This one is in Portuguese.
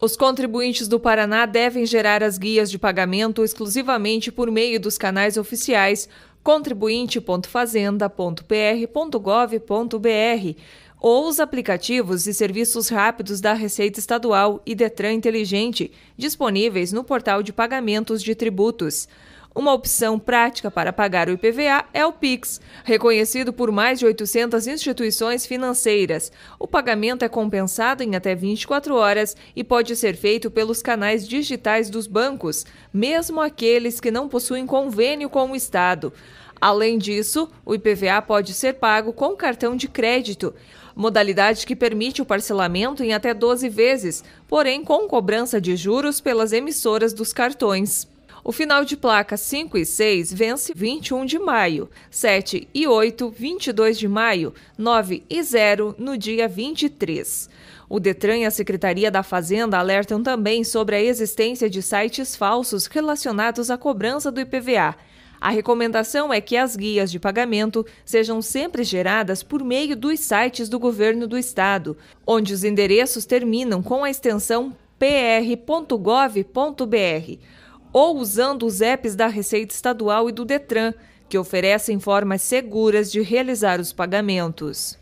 Os contribuintes do Paraná devem gerar as guias de pagamento exclusivamente por meio dos canais oficiais contribuinte.fazenda.pr.gov.br ou os aplicativos e serviços rápidos da Receita Estadual e Detran Inteligente, disponíveis no portal de pagamentos de tributos. Uma opção prática para pagar o IPVA é o PIX, reconhecido por mais de 800 instituições financeiras. O pagamento é compensado em até 24 horas e pode ser feito pelos canais digitais dos bancos, mesmo aqueles que não possuem convênio com o Estado. Além disso, o IPVA pode ser pago com cartão de crédito, modalidade que permite o parcelamento em até 12 vezes, porém com cobrança de juros pelas emissoras dos cartões. O final de placa 5 e 6 vence 21 de maio, 7 e 8, 22 de maio, 9 e 0 no dia 23. O Detran e a Secretaria da Fazenda alertam também sobre a existência de sites falsos relacionados à cobrança do IPVA. A recomendação é que as guias de pagamento sejam sempre geradas por meio dos sites do governo do estado, onde os endereços terminam com a extensão pr.gov.br ou usando os apps da Receita Estadual e do Detran, que oferecem formas seguras de realizar os pagamentos.